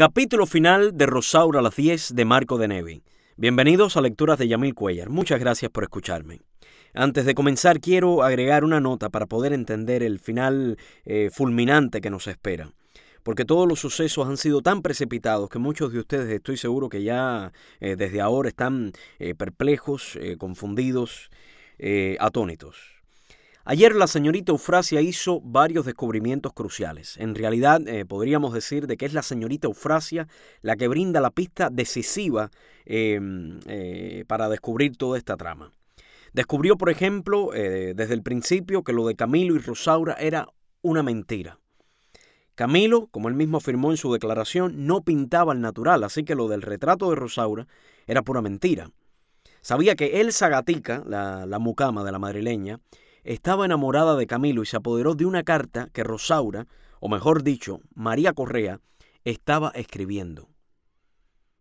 Capítulo final de Rosaura a las 10 de Marco de Nevi. Bienvenidos a Lecturas de Yamil Cuellar. Muchas gracias por escucharme. Antes de comenzar, quiero agregar una nota para poder entender el final eh, fulminante que nos espera. Porque todos los sucesos han sido tan precipitados que muchos de ustedes estoy seguro que ya eh, desde ahora están eh, perplejos, confundidos, atónitos. Ayer la señorita Eufrasia hizo varios descubrimientos cruciales. En realidad eh, podríamos decir de que es la señorita Eufrasia la que brinda la pista decisiva em, eh, para descubrir toda esta trama. Descubrió, por ejemplo, eh, desde el principio que lo de Camilo y Rosaura era una mentira. Camilo, como él mismo afirmó en su declaración, no pintaba al natural, así que lo del retrato de Rosaura era pura mentira. Sabía que Elsa Gatica, la mucama de la madrileña, estaba enamorada de Camilo y se apoderó de una carta que Rosaura, o mejor dicho, María Correa, estaba escribiendo.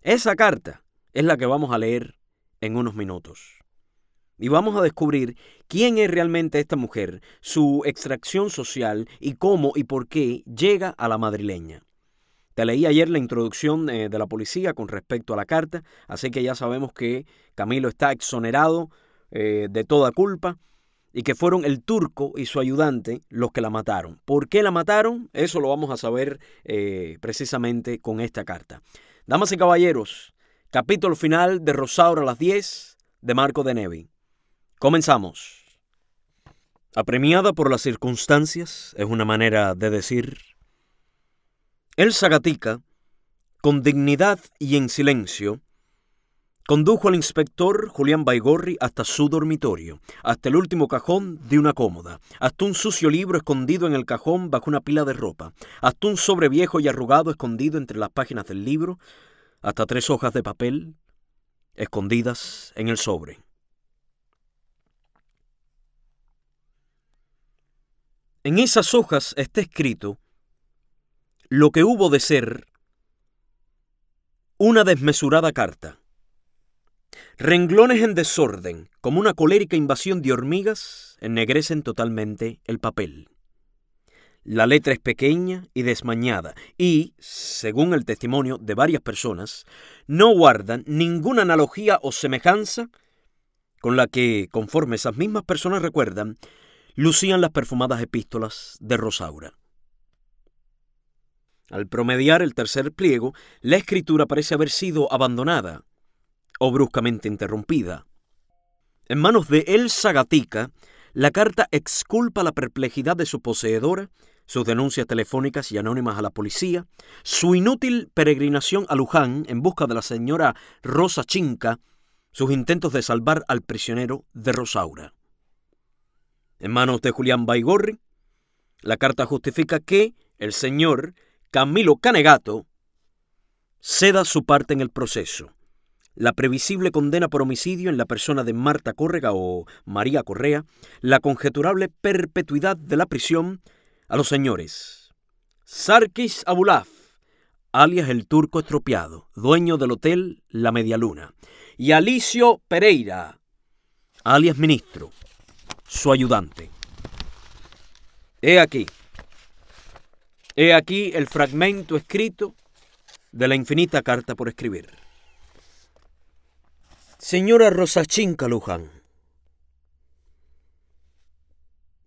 Esa carta es la que vamos a leer en unos minutos. Y vamos a descubrir quién es realmente esta mujer, su extracción social y cómo y por qué llega a la madrileña. Te leí ayer la introducción eh, de la policía con respecto a la carta, así que ya sabemos que Camilo está exonerado eh, de toda culpa y que fueron el turco y su ayudante los que la mataron. ¿Por qué la mataron? Eso lo vamos a saber eh, precisamente con esta carta. Damas y caballeros, capítulo final de Rosaura a las 10 de Marco de Nevi. Comenzamos. Apremiada por las circunstancias, es una manera de decir. El Zagatica, con dignidad y en silencio, Condujo al inspector Julián Baigorri hasta su dormitorio, hasta el último cajón de una cómoda, hasta un sucio libro escondido en el cajón bajo una pila de ropa, hasta un sobre viejo y arrugado escondido entre las páginas del libro, hasta tres hojas de papel escondidas en el sobre. En esas hojas está escrito lo que hubo de ser una desmesurada carta Renglones en desorden, como una colérica invasión de hormigas, ennegrecen totalmente el papel. La letra es pequeña y desmañada y, según el testimonio de varias personas, no guardan ninguna analogía o semejanza con la que, conforme esas mismas personas recuerdan, lucían las perfumadas epístolas de Rosaura. Al promediar el tercer pliego, la escritura parece haber sido abandonada o bruscamente interrumpida. En manos de Elsa Gatica, la carta exculpa la perplejidad de su poseedora, sus denuncias telefónicas y anónimas a la policía, su inútil peregrinación a Luján en busca de la señora Rosa Chinca, sus intentos de salvar al prisionero de Rosaura. En manos de Julián Baigorri, la carta justifica que el señor Camilo Canegato ceda su parte en el proceso la previsible condena por homicidio en la persona de Marta Córrega o María Correa, la conjeturable perpetuidad de la prisión a los señores Sarkis Abulaf, alias el turco estropeado, dueño del hotel La Medialuna, y Alicio Pereira, alias ministro, su ayudante. He aquí, he aquí el fragmento escrito de la infinita carta por escribir. Señora Rosachín Caluján.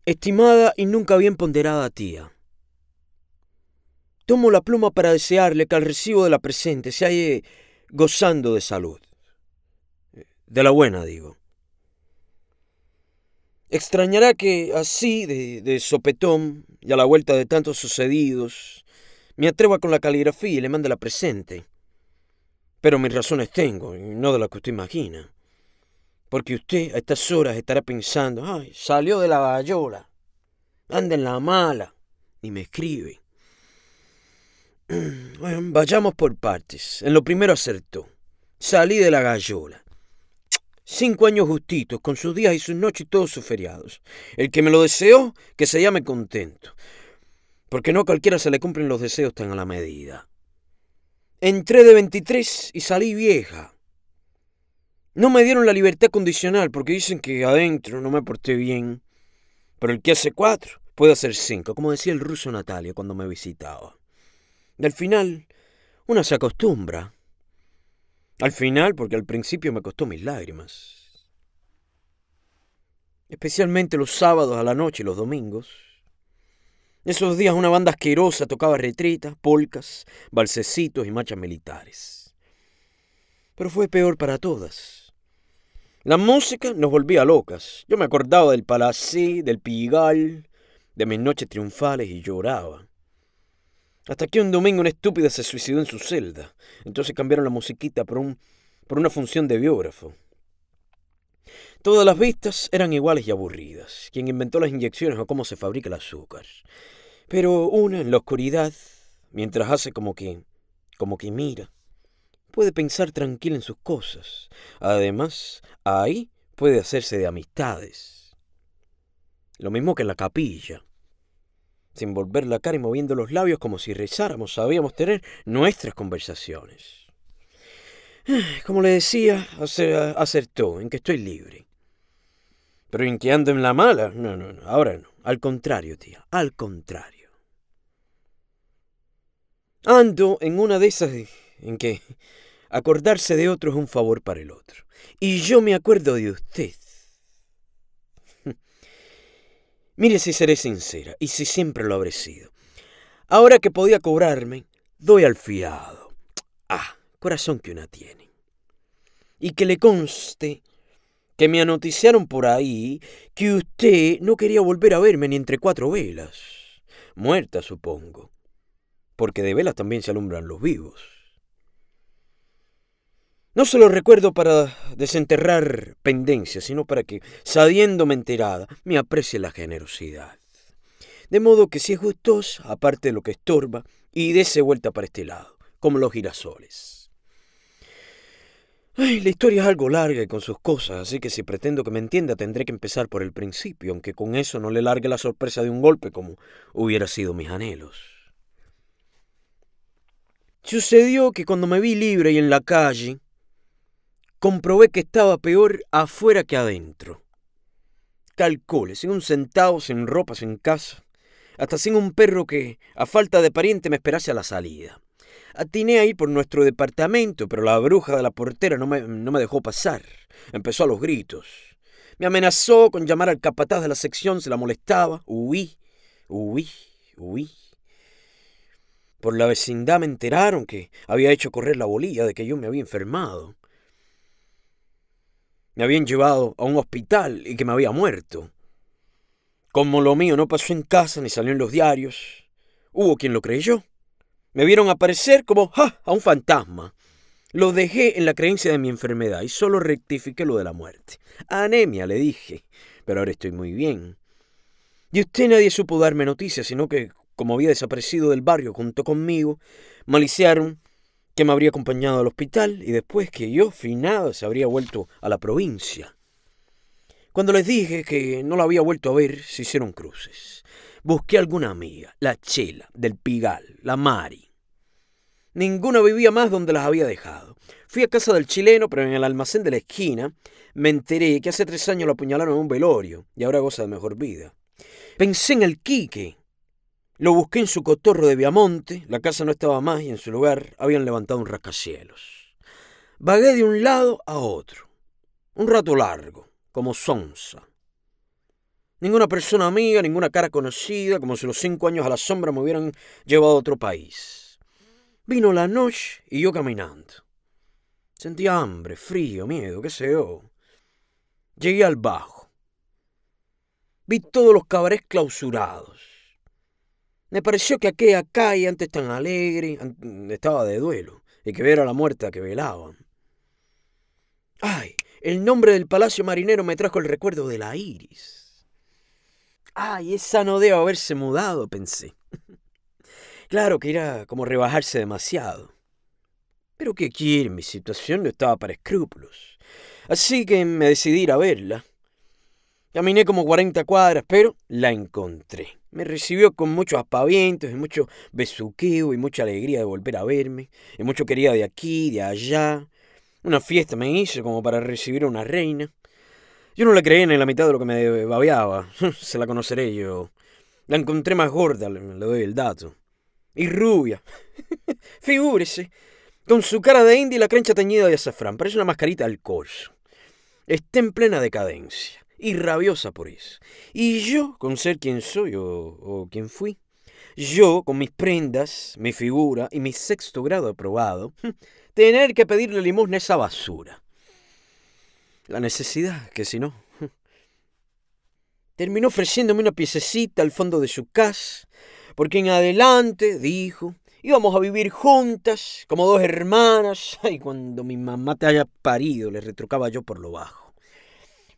Estimada y nunca bien ponderada tía, tomo la pluma para desearle que al recibo de la presente se halle gozando de salud. De la buena, digo. Extrañará que así, de, de sopetón y a la vuelta de tantos sucedidos, me atreva con la caligrafía y le mande la presente pero mis razones tengo, y no de las que usted imagina. Porque usted a estas horas estará pensando, ay, salió de la bayola, anda en la mala, y me escribe. vayamos por partes. En lo primero acertó. Salí de la gallola. Cinco años justitos, con sus días y sus noches y todos sus feriados. El que me lo deseó, que se llame contento. Porque no a cualquiera se le cumplen los deseos tan a la medida. Entré de 23 y salí vieja. No me dieron la libertad condicional porque dicen que adentro no me porté bien. Pero el que hace cuatro puede hacer cinco, como decía el ruso Natalia cuando me visitaba. Y al final, una se acostumbra. Al final, porque al principio me costó mis lágrimas. Especialmente los sábados a la noche y los domingos. Esos días una banda asquerosa tocaba retritas, polcas, balsecitos y marchas militares. Pero fue peor para todas. La música nos volvía locas. Yo me acordaba del Palacé, del Pigal, de mis noches triunfales y lloraba. Hasta que un domingo una estúpida se suicidó en su celda. Entonces cambiaron la musiquita por, un, por una función de biógrafo. Todas las vistas eran iguales y aburridas, quien inventó las inyecciones o cómo se fabrica el azúcar. Pero una en la oscuridad, mientras hace como que, como que mira, puede pensar tranquila en sus cosas. Además, ahí puede hacerse de amistades. Lo mismo que en la capilla. Sin volver la cara y moviendo los labios como si rezáramos, sabíamos tener nuestras conversaciones. Como le decía, acertó en que estoy libre. Pero en que ando en la mala, no, no, no, ahora no. Al contrario, tía, al contrario. Ando en una de esas en que acordarse de otro es un favor para el otro. Y yo me acuerdo de usted. Mire si seré sincera, y si siempre lo habré sido. Ahora que podía cobrarme, doy al fiado. Ah, corazón que una tiene. Y que le conste que me anoticiaron por ahí que usted no quería volver a verme ni entre cuatro velas. Muerta, supongo. Porque de velas también se alumbran los vivos. No se lo recuerdo para desenterrar pendencias, sino para que, sabiéndome enterada, me aprecie la generosidad. De modo que si es gustosa, aparte de lo que estorba, y dése vuelta para este lado, como los girasoles la historia es algo larga y con sus cosas, así que si pretendo que me entienda tendré que empezar por el principio, aunque con eso no le largue la sorpresa de un golpe como hubiera sido mis anhelos. Sucedió que cuando me vi libre y en la calle, comprobé que estaba peor afuera que adentro. Calcule, sin un centavo, sin ropa, sin casa, hasta sin un perro que, a falta de pariente, me esperase a la salida. Atiné a ir por nuestro departamento, pero la bruja de la portera no me, dejó pasar. Empezó a los gritos. Me amenazó con llamar al capataz de la sección se la molestaba. Huí, huí, huí. Por la vecindad me enteraron que había hecho correr la bolilla de que yo me había enfermado. Me habían llevado a un hospital y que me había muerto. Como lo mío no pasó en casa ni salió en los diarios, hubo quien lo creyó. Me vieron aparecer como a un fantasma. Lo dejé en la creencia de mi enfermedad y solo rectifiqué lo de la muerte. Anemia, le dije, pero ahora estoy muy bien. Y usted nadie supo darme noticias, sino que, como había desaparecido del barrio junto conmigo, maliciaron que me habría acompañado al hospital y después que yo, finado, se habría vuelto a la provincia. Cuando les dije que no la había vuelto a ver, se hicieron cruces. Busqué alguna amiga, la Chela, del Pigal, la Mari. Ninguna vivía más donde las había dejado. Fui a casa del chileno, pero en el almacén de la esquina me enteré que hace tres años lo apuñalaron en un velorio y ahora goza de mejor vida. Pensé en el Quique. Lo busqué en su cotorro de Viamonte, la casa no estaba más y en su lugar habían levantado un rascacielos. Vagué de un lado a otro, un rato largo, como sonza. Ninguna persona amiga, ninguna cara conocida, como si los cinco años a la sombra me hubieran llevado a otro país. Vino la noche y yo caminando. Sentí hambre, frío, miedo, qué sé yo. Llegué al bajo. Vi todos los cabarets clausurados. Me pareció que aquella calle antes tan alegre estaba de duelo y que era la muerta que velaban. Ay, el nombre del palacio marinero me trajo el recuerdo de la iris. Ay, esa no debe haberse mudado, pensé. Claro que era como rebajarse demasiado. Pero qué quiere, mi situación no estaba para escrúpulos. Así que me decidí ir a verla. Caminé como 40 cuadras, pero la encontré. Me recibió con muchos aspavientos y mucho besuqueo y mucha alegría de volver a verme. Y mucho quería de aquí, de allá. Una fiesta me hizo como para recibir a una reina. Yo no le creí en la mitad de lo que me babeaba. Se la conoceré yo. La encontré más gorda, le, doy el dato. Y rubia. Figúrese. Con su cara de indie y la crencha teñida de azafrán. Parece una mascarita al corso. Está en plena decadencia. Y rabiosa por eso. Y yo, con ser quien soy o, o quien fui. Yo, con mis prendas, mi figura y mi sexto grado aprobado. Tener que pedirle limosna a esa basura la necesidad, que si no. Terminó ofreciéndome una piececita al fondo de su casa, porque en adelante, dijo, íbamos a vivir juntas, como dos hermanas. y cuando mi mamá te haya parido, le retrucaba yo por lo bajo.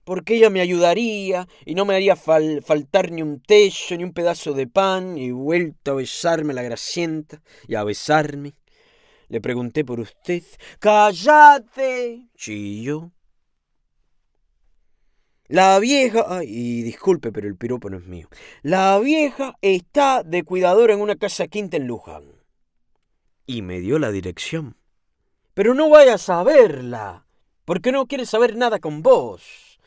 Porque ella me ayudaría y no me haría faltar ni un techo, ni un pedazo de pan, y vuelta a besarme la gracienta, y a besarme. Le pregunté por usted. ¡Cállate! chilló. La vieja, ay, y disculpe, pero el piropo no es mío. La vieja está de cuidadora en una casa quinta en Luján. Y me dio la dirección. Pero no vaya a saberla, porque no quiere saber nada con vos.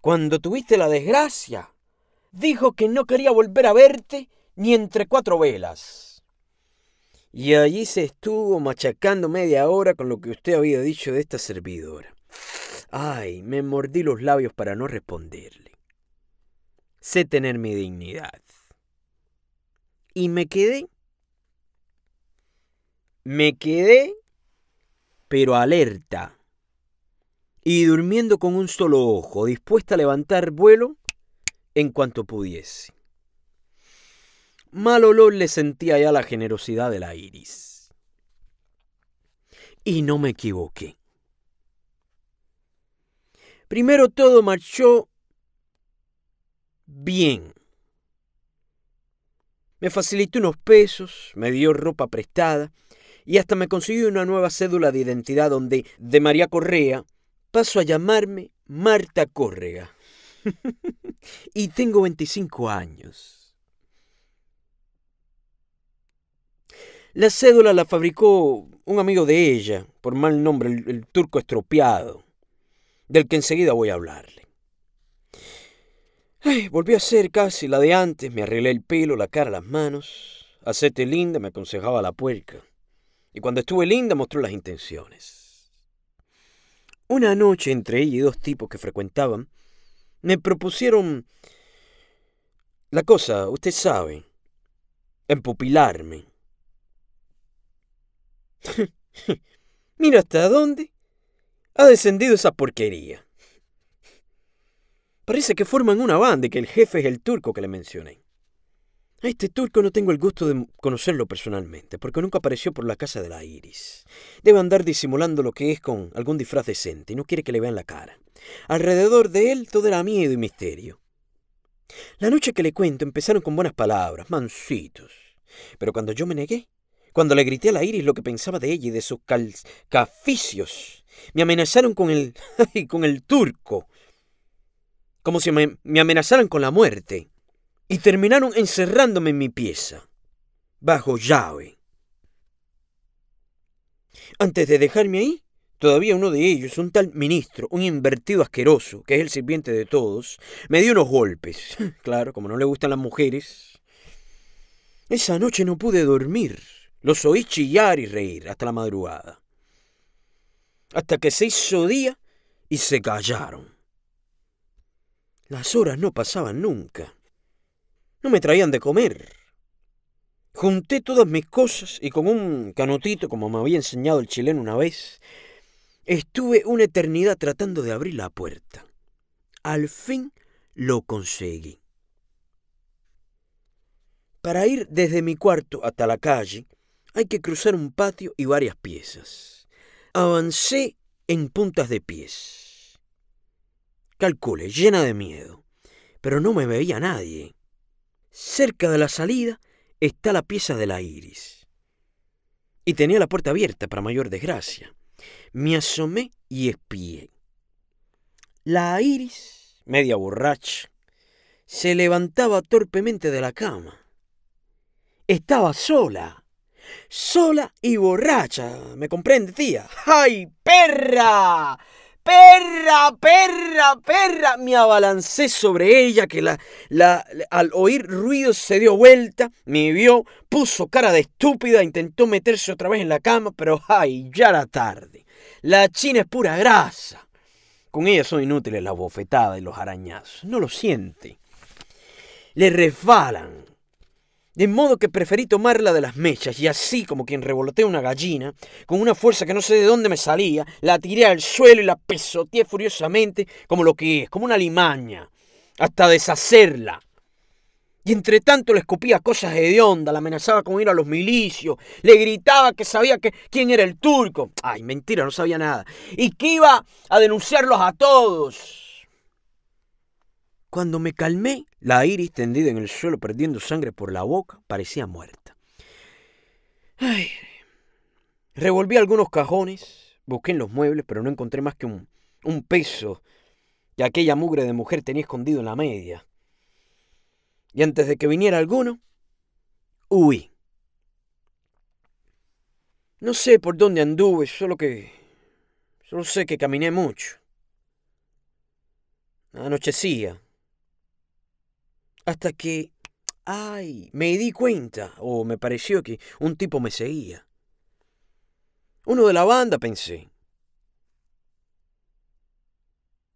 Cuando tuviste la desgracia, dijo que no quería volver a verte ni entre cuatro velas. Y allí se estuvo machacando media hora con lo que usted había dicho de esta servidora. Ay, me mordí los labios para no responderle. Sé tener mi dignidad. Y me quedé. Me quedé, pero alerta. Y durmiendo con un solo ojo, dispuesta a levantar vuelo en cuanto pudiese. Mal olor le sentía ya la generosidad de la iris. Y no me equivoqué. Primero todo marchó bien. Me facilitó unos pesos, me dio ropa prestada y hasta me consiguió una nueva cédula de identidad donde de María Correa paso a llamarme Marta Correa. y tengo 25 años. La cédula la fabricó un amigo de ella, por mal nombre, el, el turco estropeado del que enseguida voy a hablarle. Ay, volví a ser casi la de antes, me arreglé el pelo, la cara, las manos. Hacete linda, me aconsejaba la puerca. Y cuando estuve linda mostró las intenciones. Una noche entre ella y dos tipos que frecuentaban, me propusieron... La cosa, usted sabe, empupilarme. Mira hasta dónde ha descendido esa porquería. Parece que forman una banda y que el jefe es el turco que le mencioné. A este turco no tengo el gusto de conocerlo personalmente, porque nunca apareció por la casa de la Iris. Debe andar disimulando lo que es con algún disfraz decente y no quiere que le vean la cara. Alrededor de él todo era miedo y misterio. La noche que le cuento empezaron con buenas palabras, mansitos. Pero cuando yo me negué, cuando le grité a la Iris lo que pensaba de ella y de sus calcaficios, me amenazaron con el, con el turco, como si me, me amenazaran con la muerte, y terminaron encerrándome en mi pieza, bajo llave. Antes de dejarme ahí, Todavía uno de ellos, un tal ministro, un invertido asqueroso, que es el sirviente de todos, me dio unos golpes. Claro, como no le gustan las mujeres. Esa noche no pude dormir. Los oí chillar y reír hasta la madrugada. Hasta que se hizo día y se callaron. Las horas no pasaban nunca. No me traían de comer. Junté todas mis cosas y con un canotito, como me había enseñado el chileno una vez, estuve una eternidad tratando de abrir la puerta. Al fin lo conseguí. Para ir desde mi cuarto hasta la calle, hay que cruzar un patio y varias piezas. Avancé en puntas de pies. Calcule, llena de miedo, pero no me veía nadie. Cerca de la salida está la pieza de la iris. Y tenía la puerta abierta para mayor desgracia. Me asomé y espié. La iris, media borracha, se levantaba torpemente de la cama. Estaba sola sola y borracha. ¿Me comprende, tía? ¡Ay, perra! ¡Perra, perra, perra! Me abalancé sobre ella, que la, la, al oír ruido se dio vuelta, me vio, puso cara de estúpida, intentó meterse otra vez en la cama, pero ¡ay, ya era tarde! La china es pura grasa. Con ella son inútiles las bofetadas y los arañazos. No lo siente. Le resbalan. De modo que preferí tomarla de las mechas y así como quien revolotea una gallina, con una fuerza que no sé de dónde me salía, la tiré al suelo y la pesoteé furiosamente como lo que es, como una limaña, hasta deshacerla. Y entre tanto le escupía cosas de onda, la amenazaba con ir a los milicios, le gritaba que sabía que, quién era el turco. Ay, mentira, no sabía nada. Y que iba a denunciarlos a todos. Cuando me calmé, la iris tendida en el suelo perdiendo sangre por la boca parecía muerta. Ay. Revolví algunos cajones, busqué en los muebles, pero no encontré más que un, un peso que aquella mugre de mujer tenía escondido en la media. Y antes de que viniera alguno, huí. No sé por dónde anduve, solo que... Solo sé que caminé mucho. Anochecía hasta que, ay, me di cuenta o me pareció que un tipo me seguía. Uno de la banda, pensé.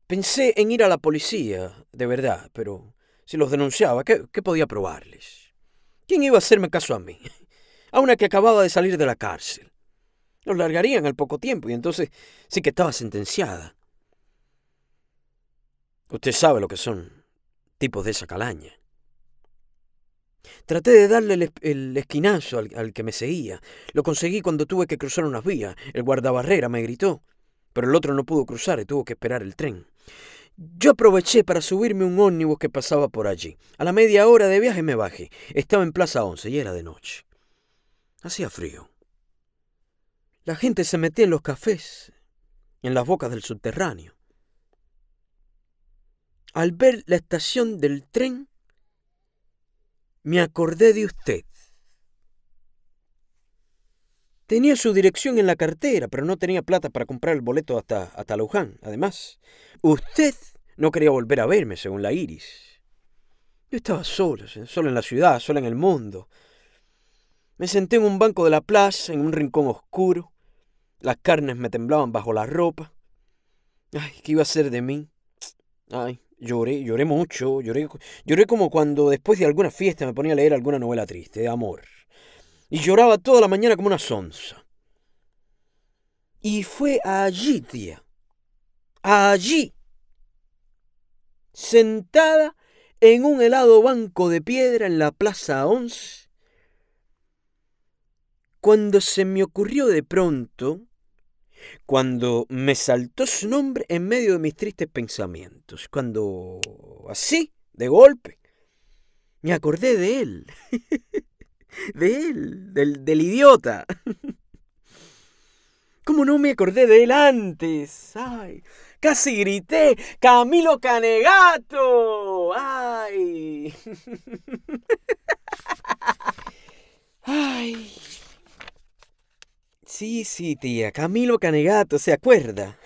Pensé en ir a la policía, de verdad, pero si los denunciaba, ¿qué, ¿qué, podía probarles? ¿Quién iba a hacerme caso a mí? A una que acababa de salir de la cárcel. Los largarían al poco tiempo y entonces sí que estaba sentenciada. Usted sabe lo que son tipos de esa calaña. Traté de darle el, esquinazo al, que me seguía. Lo conseguí cuando tuve que cruzar unas vías. El guardabarrera me gritó. Pero el otro no pudo cruzar y tuvo que esperar el tren. Yo aproveché para subirme un ómnibus que pasaba por allí. A la media hora de viaje me bajé. Estaba en Plaza 11 y era de noche. Hacía frío. La gente se metía en los cafés, en las bocas del subterráneo. Al ver la estación del tren, me acordé de usted. Tenía su dirección en la cartera, pero no tenía plata para comprar el boleto hasta, Luján. Además, usted no quería volver a verme, según la Iris. Yo estaba solo, solo en la ciudad, solo en el mundo. Me senté en un banco de la plaza, en un rincón oscuro. Las carnes me temblaban bajo la ropa. Ay, ¿qué iba a ser de mí? Ay, Lloré, lloré mucho, lloré, lloré como cuando después de alguna fiesta me ponía a leer alguna novela triste, de amor. Y lloraba toda la mañana como una sonza. Y fue allí, tía, allí, sentada en un helado banco de piedra en la Plaza 11, cuando se me ocurrió de pronto cuando me saltó su nombre en medio de mis tristes pensamientos, cuando así, de golpe, me acordé de él, de él, del, del idiota. ¿Cómo no me acordé de él antes? ¡Ay! Casi grité, Camilo Canegato. ¡Ay! ¡Ay! Sí, sí, tía, Camilo Canegato, ¿se acuerda?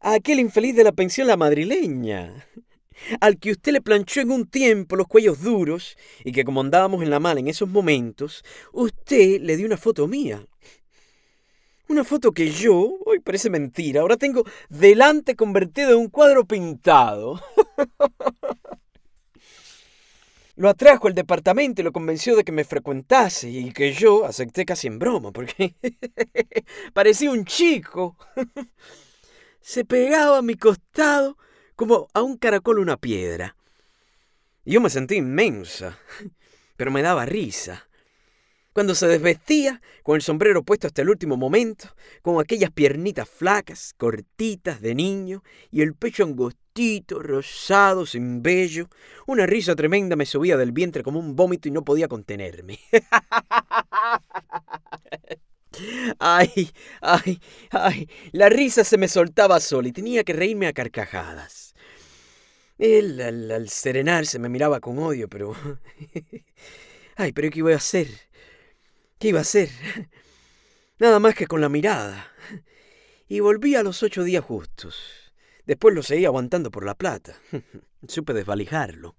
A aquel infeliz de la pensión la madrileña, al que usted le planchó en un tiempo los cuellos duros y que como andábamos en la mala en esos momentos, usted le dio una foto mía. Una foto que yo, hoy parece mentira, ahora tengo delante convertido en un cuadro pintado. Lo atrajo al departamento y lo convenció de que me frecuentase y que yo acepté casi en broma, porque parecía un chico. Se pegaba a mi costado como a un caracol una piedra. Yo me sentí inmensa, pero me daba risa cuando se desvestía, con el sombrero puesto hasta el último momento, con aquellas piernitas flacas, cortitas de niño, y el pecho angostito, rosado, sin vello. Una risa tremenda me subía del vientre como un vómito y no podía contenerme. Ay, ay, ay, la risa se me soltaba sola y tenía que reírme a carcajadas. Él al, serenar, se me miraba con odio, pero... Ay, pero ¿qué voy a hacer? ¿Qué iba a hacer? Nada más que con la mirada. Y volví a los ocho días justos. Después lo seguí aguantando por la plata. Supe desvalijarlo.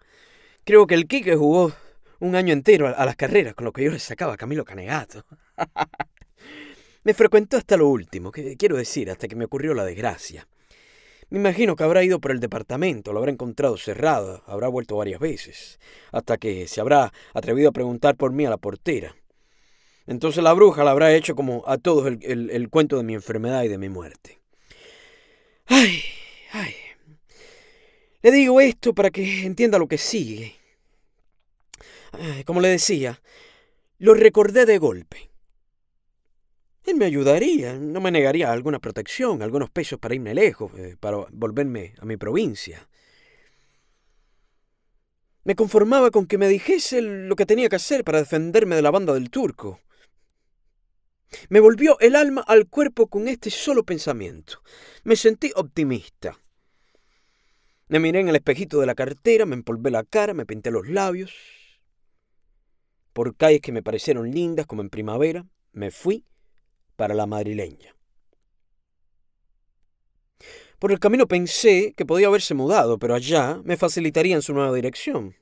Creo que el Quique jugó un año entero a las carreras con lo que yo le sacaba a Camilo Canegato. me frecuentó hasta lo último, que quiero decir, hasta que me ocurrió la desgracia. Me imagino que habrá ido por el departamento, lo habrá encontrado cerrado, habrá vuelto varias veces, hasta que se habrá atrevido a preguntar por mí a la portera. Entonces la bruja la habrá hecho como a todos el, cuento de mi enfermedad y de mi muerte. Ay, ay. Le digo esto para que entienda lo que sigue. como le decía, lo recordé de golpe. Él me ayudaría, no me negaría alguna protección, algunos pesos para irme lejos, eh, para volverme a mi provincia. Me conformaba con que me dijese lo que tenía que hacer para defenderme de la banda del turco. Me volvió el alma al cuerpo con este solo pensamiento. Me sentí optimista. Me miré en el espejito de la cartera, me empolvé la cara, me pinté los labios. Por calles que me parecieron lindas como en primavera, me fui para la madrileña. Por el camino pensé que podía haberse mudado, pero allá me facilitarían su nueva dirección.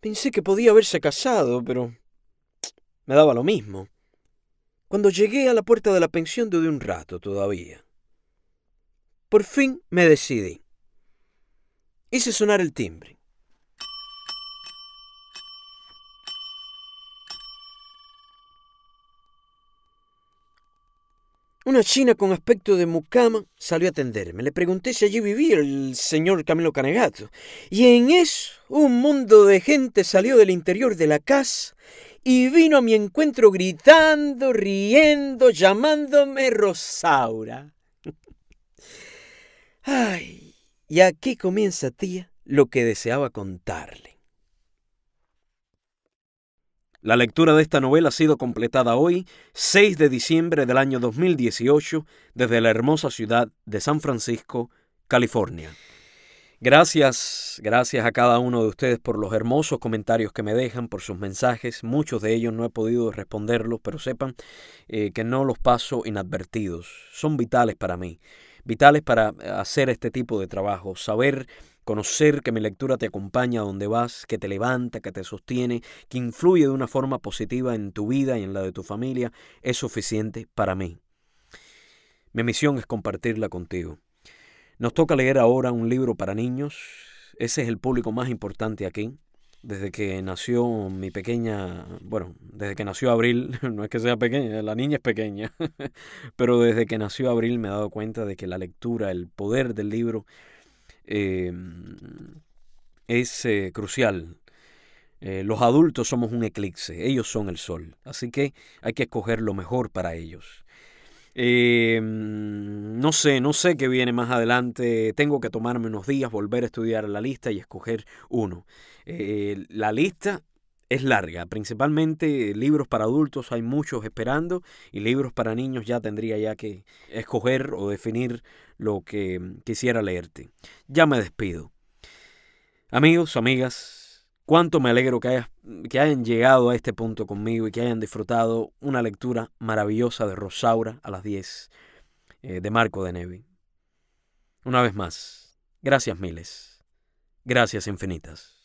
Pensé que podía haberse casado, pero me daba lo mismo cuando llegué a la puerta de la pensión dudé un rato todavía. Por fin me decidí. Hice sonar el timbre. Una china con aspecto de mucama salió a atenderme. Le pregunté si allí vivía el señor Camilo Canegato. Y en eso un mundo de gente salió del interior de la casa y vino a mi encuentro gritando, riendo, llamándome Rosaura. Ay, y aquí comienza, tía, lo que deseaba contarle. La lectura de esta novela ha sido completada hoy, 6 de diciembre del año 2018, desde la hermosa ciudad de San Francisco, California. Gracias, gracias a cada uno de ustedes por los hermosos comentarios que me dejan, por sus mensajes. Muchos de ellos no he podido responderlos, pero sepan eh, que no los paso inadvertidos. Son vitales para mí, vitales para hacer este tipo de trabajo, saber conocer que mi lectura te acompaña a donde vas, que te levanta, que te sostiene, que influye de una forma positiva en tu vida y en la de tu familia, es suficiente para mí. Mi misión es compartirla contigo. Nos toca leer ahora un libro para niños. Ese es el público más importante aquí. Desde que nació mi pequeña, bueno, desde que nació Abril, no es que sea pequeña, la niña es pequeña, pero desde que nació Abril me he dado cuenta de que la lectura, el poder del libro em, es eh, crucial. Eh, los adultos somos un eclipse, ellos son el sol, así que hay que escoger lo mejor para ellos. Eh, no sé, no sé qué viene más adelante. Tengo que tomarme unos días, volver a estudiar la lista y escoger uno. Eh, la lista es larga, principalmente libros para adultos, hay muchos esperando, y libros para niños ya tendría ya que escoger o definir lo que quisiera leerte. Ya me despido. Amigos, amigas, Cuánto me alegro que, que hayan llegado a este punto conmigo y que hayan disfrutado una lectura maravillosa de Rosaura a las 10 eh, de Marco de Nevi. Una vez más, gracias miles. Gracias infinitas.